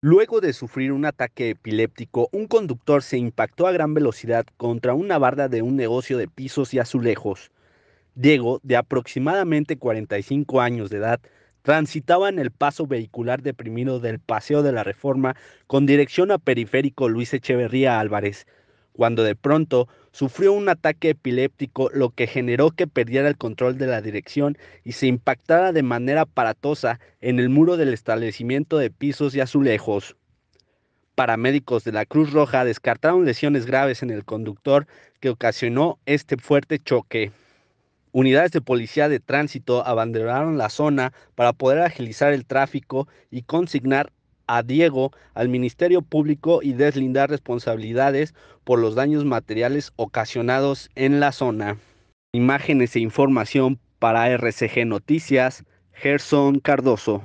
Luego de sufrir un ataque epiléptico, un conductor se impactó a gran velocidad contra una barda de un negocio de pisos y azulejos. Diego, de aproximadamente 45 años de edad, transitaba en el paso vehicular deprimido del Paseo de la Reforma con dirección a Periférico Luis Echeverría Álvarez, cuando de pronto sufrió un ataque epiléptico lo que generó que perdiera el control de la dirección y se impactara de manera aparatosa en el muro del establecimiento de pisos y azulejos. Paramédicos de la Cruz Roja descartaron lesiones graves en el conductor que ocasionó este fuerte choque. Unidades de policía de tránsito abandonaron la zona para poder agilizar el tráfico y consignar a Diego al Ministerio Público y deslindar responsabilidades por los daños materiales ocasionados en la zona. Imágenes e información para RCG Noticias, Gerson Cardoso.